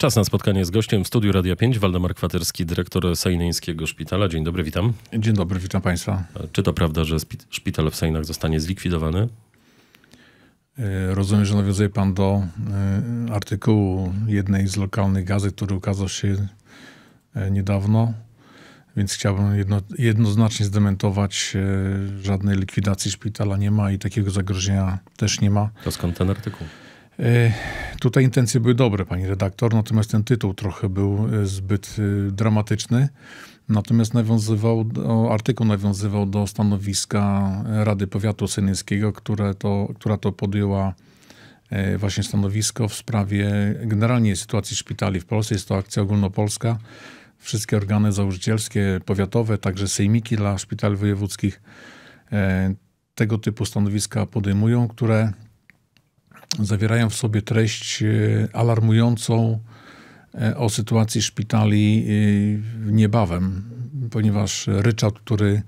Czas na spotkanie z gościem w studiu Radia 5, Waldemar Kwaterski, dyrektor Sejneńskiego Szpitala. Dzień dobry, witam. Dzień dobry, witam Państwa. Czy to prawda, że szpital w Sejnach zostanie zlikwidowany? E, rozumiem, że nawiązuje Pan do e, artykułu jednej z lokalnych gazet, który ukazał się e, niedawno, więc chciałbym jedno, jednoznacznie zdementować, żadnej likwidacji szpitala nie ma i takiego zagrożenia też nie ma. To skąd ten artykuł? E, tutaj intencje były dobre, pani redaktor, natomiast ten tytuł trochę był e, zbyt e, dramatyczny. Natomiast nawiązywał, artykuł nawiązywał do stanowiska Rady Powiatu Senickiego, które to, która to podjęła właśnie stanowisko w sprawie generalnie sytuacji szpitali w Polsce. Jest to akcja ogólnopolska. Wszystkie organy założycielskie, powiatowe, także sejmiki dla szpitali wojewódzkich tego typu stanowiska podejmują, które zawierają w sobie treść e, alarmującą e, o sytuacji szpitali e, niebawem, ponieważ ryczałt, który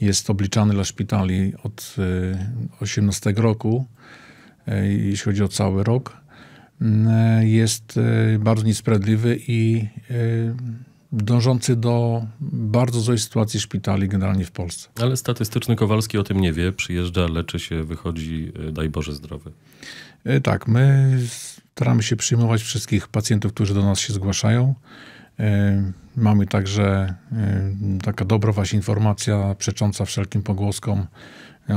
jest obliczany dla szpitali od 18 roku, jeśli chodzi o cały rok, mm, jest bardzo niesprawiedliwy i dążący do bardzo złej sytuacji szpitali generalnie w Polsce. Ale statystyczny Kowalski o tym nie wie. Przyjeżdża, leczy się, wychodzi, e, daj Boże zdrowy. E, tak, my staramy się przyjmować wszystkich pacjentów, którzy do nas się zgłaszają. E, mamy także taka dobra właśnie informacja przecząca wszelkim pogłoskom.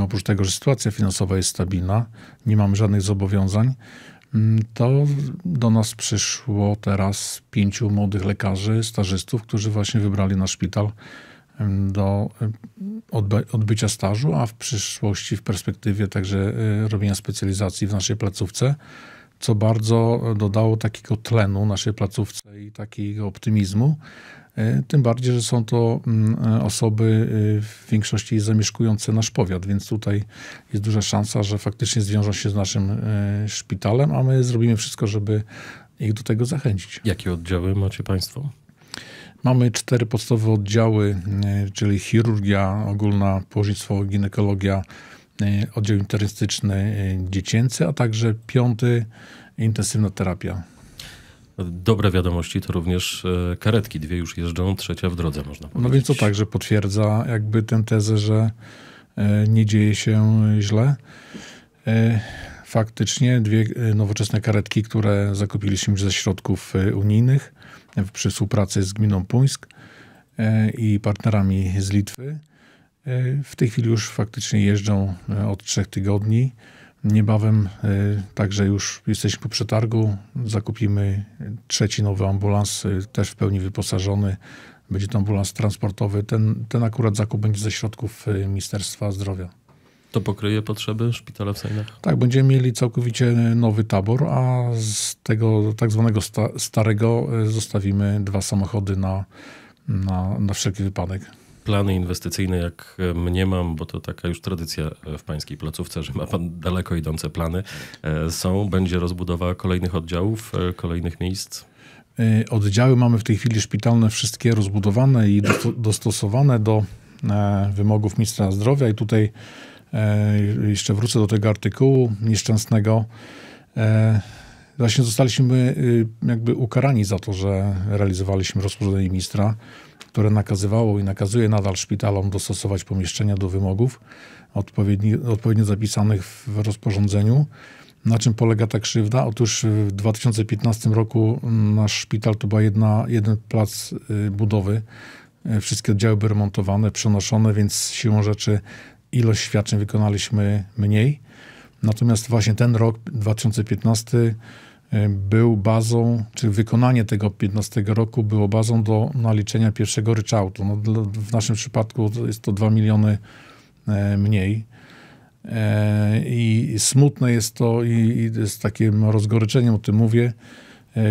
Oprócz tego, że sytuacja finansowa jest stabilna, nie mamy żadnych zobowiązań, Mm, to do nas przyszło teraz pięciu młodych lekarzy, stażystów, którzy właśnie wybrali nasz szpital mm, do y, odbycia stażu, a w przyszłości, w perspektywie także y, robienia specjalizacji w naszej placówce, co bardzo y, dodało takiego tlenu naszej placówce i takiego optymizmu, E, tym bardziej, że są to mm, e, osoby e, w większości zamieszkujące nasz powiat, więc tutaj jest duża szansa, że faktycznie zwiążą się z naszym szpitalem, a my zrobimy wszystko, żeby ich do tego zachęcić. Jakie oddziały macie Państwo? Mamy cztery podstawowe oddziały, czyli chirurgia ogólna, położnictwo, ginekologia, oddział internistyczny dziecięcy, a także piąty intensywna terapia. Dobre wiadomości to również e, karetki. Dwie już jeżdżą, trzecia w drodze, można powiedzieć. No więc to także potwierdza jakby tę tezę, że e, nie dzieje się źle. E, faktycznie dwie nowoczesne karetki, które zakupiliśmy ze środków unijnych przy współpracy z gminą Puńsk i partnerami z Litwy. W tej chwili już faktycznie jeżdżą od trzech tygodni. Niebawem y, także już jesteśmy po przetargu. Zakupimy trzeci nowy ambulans, y, też w pełni wyposażony. Będzie to ambulans transportowy. Ten, ten akurat zakup będzie ze środków y, Ministerstwa Zdrowia. To pokryje potrzeby szpitala w Sejnach? Tak, będziemy mieli całkowicie nowy tabor, a z tego tak zwanego sta starego zostawimy dwa samochody na, na, na wszelki wypadek plany inwestycyjne, jak e, mniemam, bo to taka już tradycja e, w pańskiej placówce, że ma pan daleko idące plany, e, są, będzie rozbudowa kolejnych oddziałów, kolejnych miejsc? Oddziały mamy w tej chwili szpitalne, wszystkie rozbudowane i dostosowane do wymogów ministra zdrowia. I tutaj jeszcze wrócę do tego artykułu nieszczęsnego. Właśnie zostaliśmy jakby ukarani za to, że realizowaliśmy rozporządzenie ministra które nakazywało i nakazuje nadal szpitalom dostosować pomieszczenia do wymogów odpowiednio zapisanych w rozporządzeniu. Na czym polega ta krzywda? Otóż w 2015 roku mm, nasz szpital to była jedna, jeden plac y, budowy. Y, wszystkie oddziały były remontowane, przenoszone, więc siłą rzeczy ilość świadczeń wykonaliśmy mniej. Natomiast właśnie ten rok 2015 E, był bazą, czy wykonanie tego 15 roku było bazą do naliczenia pierwszego ryczałtu. No, w naszym przypadku jest to 2 miliony e, mniej. E, I smutne jest to i z takim rozgoryczeniem o tym mówię.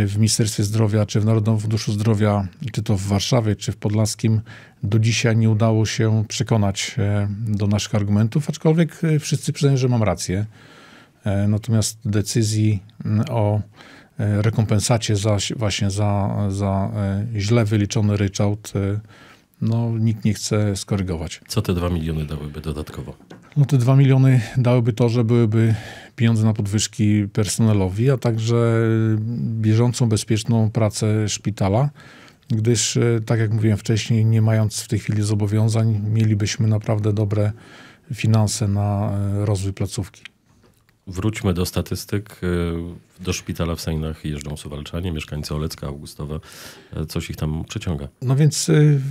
W Ministerstwie Zdrowia, czy w Narodowym Funduszu Zdrowia, czy to w Warszawie, czy w Podlaskim, do dzisiaj nie udało się przekonać do naszych argumentów, aczkolwiek wszyscy przyznają, że mam rację. E, natomiast decyzji mm, o e, rekompensacie za, właśnie za, za e, źle wyliczony ryczałt no, nikt nie chce skorygować. Co te dwa miliony dałyby dodatkowo? No te dwa miliony dałyby to, że byłyby pieniądze na podwyżki personelowi, a także bieżącą, bezpieczną pracę szpitala, gdyż, tak jak mówiłem wcześniej, nie mając w tej chwili zobowiązań, mielibyśmy naprawdę dobre finanse na rozwój placówki. Wróćmy do statystyk. Y, do szpitala w Sejnach jeżdżą suwalczanie, mieszkańcy Olecka, Augustowa. Y, coś ich tam przyciąga. No więc y,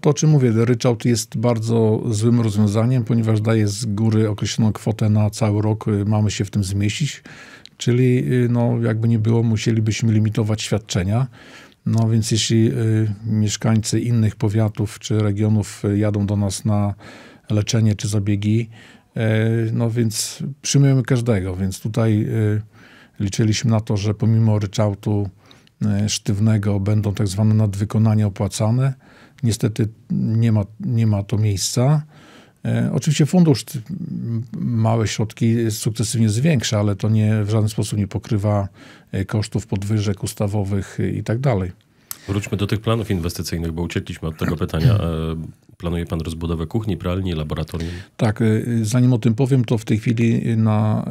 to, o czym mówię, ryczałt jest bardzo złym rozwiązaniem, ponieważ daje z góry określoną kwotę na cały rok. Mamy się w tym zmieścić. Czyli no, jakby nie było, musielibyśmy limitować świadczenia. No więc jeśli mieszkańcy innych powiatów czy regionów jadą do nas na leczenie czy zabiegi, E, no więc przyjmujemy każdego, więc tutaj e, liczyliśmy na to, że pomimo ryczałtu e, sztywnego będą tak zwane nadwykonania opłacane. Niestety nie ma, nie ma to miejsca. Oczywiście fundusz małe środki sukcesywnie zwiększa, ale to nie w żaden sposób nie pokrywa kosztów podwyżek ustawowych i tak dalej. Wróćmy do tych planów inwestycyjnych, bo uciekliśmy od tego pytania. Planuje pan rozbudowę kuchni, pralni, laboratorium? Tak, y, y, zanim o tym powiem, to w tej chwili na,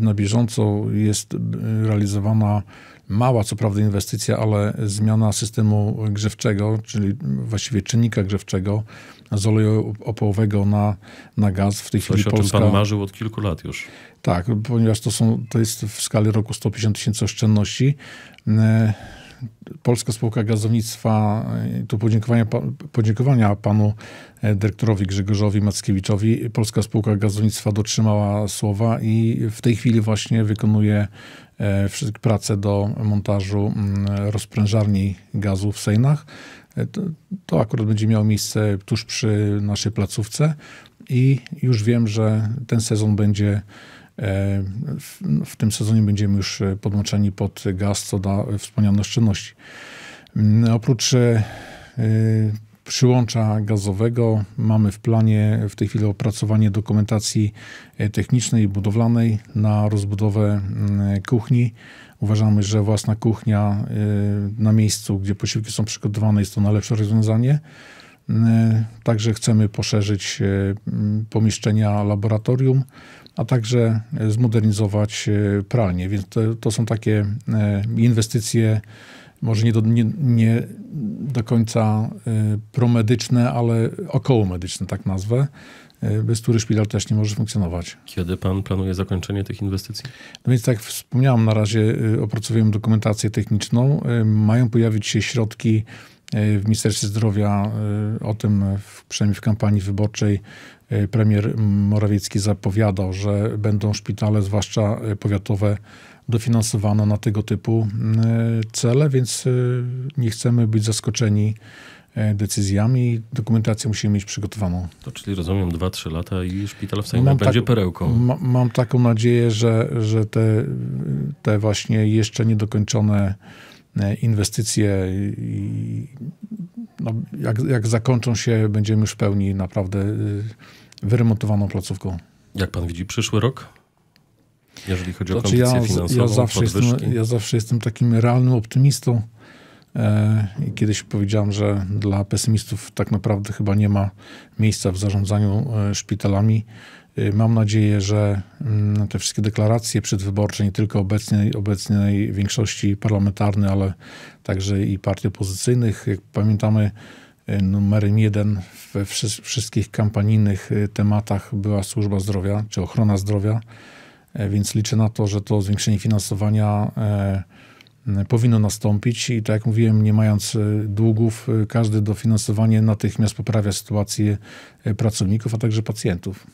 y, na bieżąco jest realizowana mała, co prawda, inwestycja, ale zmiana systemu grzewczego, czyli właściwie czynnika grzewczego z oleju opołowego na, na gaz. W tej Coś chwili o Polska... pan marzył od kilku lat już. Tak, ponieważ to, są, to jest w skali roku 150 tysięcy oszczędności. Polska Spółka Gazownictwa, e, tu podziękowania, podziękowania panu e, dyrektorowi Grzegorzowi Mackiewiczowi. Polska Spółka Gazownictwa dotrzymała słowa i w tej chwili właśnie wykonuje e, pracę do montażu mm, rozprężarni gazu w Sejnach. To, to akurat będzie miało miejsce tuż przy naszej placówce i już wiem, że ten sezon będzie E, w, tym sezonie będziemy już e, podłączeni pod gaz, co da e, wspomniane oszczędności. Mm, oprócz przyłącza gazowego. Mamy w planie w tej chwili opracowanie dokumentacji technicznej i budowlanej na rozbudowę mm, kuchni. Uważamy, że własna kuchnia na miejscu, gdzie posiłki są przygotowane, jest to najlepsze rozwiązanie. Mm, także chcemy poszerzyć pomieszczenia laboratorium a także e, zmodernizować e, pralnie. Więc to, to są takie e, inwestycje, może nie do, nie, nie do końca promedyczne, ale okołomedyczne, tak nazwę bez których szpital też nie może funkcjonować. Kiedy pan planuje zakończenie tych inwestycji? No więc tak jak wspomniałem, na razie opracowujemy dokumentację techniczną. Mają pojawić się środki E, w Ministerstwie Zdrowia e, o tym, e, przynajmniej w kampanii wyborczej, premier Morawiecki zapowiadał, że będą szpitale, zwłaszcza powiatowe, dofinansowane na tego typu cele, więc nie chcemy być zaskoczeni decyzjami. Dokumentację musimy mieć przygotowaną. To czyli rozumiem 2-3 lata i szpital w Sejmie będzie tak, perełką. Ma, mam taką nadzieję, że, że te, te właśnie jeszcze niedokończone E, inwestycje i no, jak, jak zakończą się, będziemy już w pełni naprawdę e, wyremontowaną placówką. Jak pan widzi przyszły rok? Jeżeli chodzi o znaczy kondycję ja, finansową, ja zawsze, jestem, ja zawsze jestem takim realnym optymistą. E, I kiedyś powiedziałem, że dla pesymistów tak naprawdę chyba nie ma miejsca w zarządzaniu szpitalami. Y, mam nadzieję, że mm, te wszystkie deklaracje przedwyborcze, nie tylko obecnej, obecnej większości parlamentarnej, ale także i partii opozycyjnych, jak pamiętamy, y, numerem jeden we wszystkich kampanijnych y, tematach była służba zdrowia czy ochrona zdrowia, e, więc liczę na to, że to zwiększenie finansowania e, powinno nastąpić i tak jak mówiłem, nie mając e, długów, każde dofinansowanie natychmiast poprawia sytuację pracowników, a także pacjentów.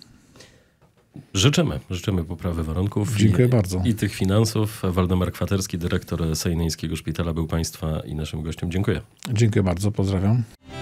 Życzymy, życzymy poprawy warunków. Dziękuję i, bardzo. I tych finansów. Waldemar Kwaterski, dyrektor Sejneńskiego Szpitala, był Państwa i naszym gościem. Dziękuję. Dziękuję bardzo, pozdrawiam.